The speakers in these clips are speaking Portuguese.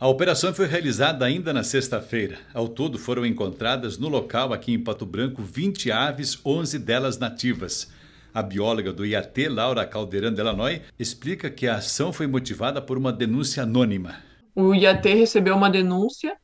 A operação foi realizada ainda na sexta-feira. Ao todo, foram encontradas no local aqui em Pato Branco 20 aves, 11 delas nativas. A bióloga do IAT, Laura Caldeirão Delanoy, explica que a ação foi motivada por uma denúncia anônima. O IAT recebeu uma denúncia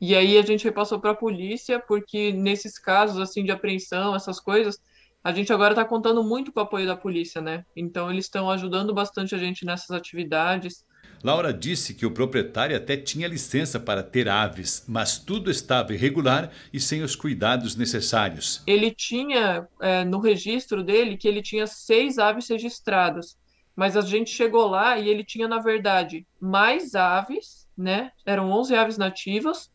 e aí a gente repassou para a polícia, porque nesses casos assim de apreensão, essas coisas, a gente agora está contando muito com o apoio da polícia, né? Então eles estão ajudando bastante a gente nessas atividades Laura disse que o proprietário até tinha licença para ter aves, mas tudo estava irregular e sem os cuidados necessários. Ele tinha é, no registro dele que ele tinha seis aves registradas, mas a gente chegou lá e ele tinha, na verdade, mais aves, né? Eram 11 aves nativas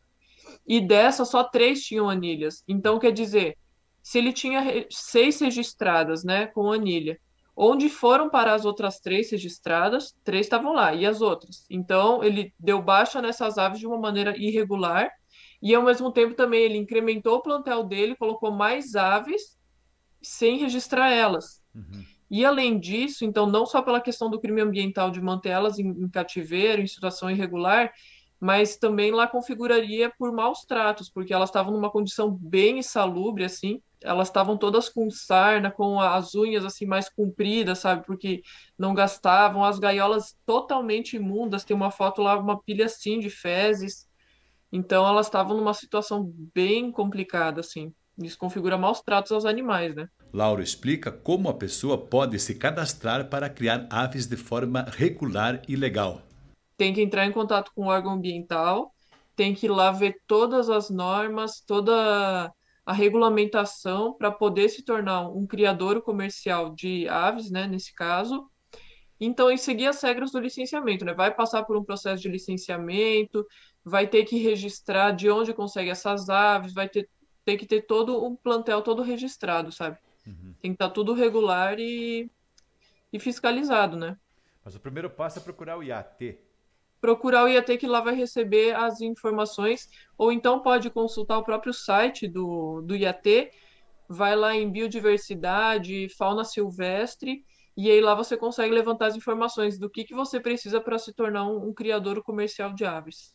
e dessas só três tinham anilhas. Então, quer dizer, se ele tinha seis registradas, né, com anilha Onde foram parar as outras três registradas, três estavam lá, e as outras? Então, ele deu baixa nessas aves de uma maneira irregular, e ao mesmo tempo também ele incrementou o plantel dele, colocou mais aves sem registrar elas. Uhum. E além disso, então, não só pela questão do crime ambiental de manter elas em, em cativeiro, em situação irregular, mas também lá configuraria por maus tratos, porque elas estavam numa condição bem insalubre, assim, elas estavam todas com sarna, com as unhas assim mais compridas, sabe? Porque não gastavam, as gaiolas totalmente imundas, tem uma foto lá, uma pilha assim de fezes. Então elas estavam numa situação bem complicada, assim. Isso configura maus tratos aos animais, né? Lauro explica como a pessoa pode se cadastrar para criar aves de forma regular e legal. Tem que entrar em contato com o órgão ambiental, tem que ir lá ver todas as normas, toda a regulamentação para poder se tornar um criador comercial de aves, né, nesse caso. Então, e seguir as regras do licenciamento, né? Vai passar por um processo de licenciamento, vai ter que registrar de onde consegue essas aves, vai ter, ter que ter todo um plantel todo registrado, sabe? Uhum. Tem que estar tá tudo regular e, e fiscalizado, né? Mas o primeiro passo é procurar o IAT, procurar o que lá vai receber as informações, ou então pode consultar o próprio site do, do IAT, vai lá em biodiversidade, fauna silvestre, e aí lá você consegue levantar as informações do que, que você precisa para se tornar um, um criador comercial de aves.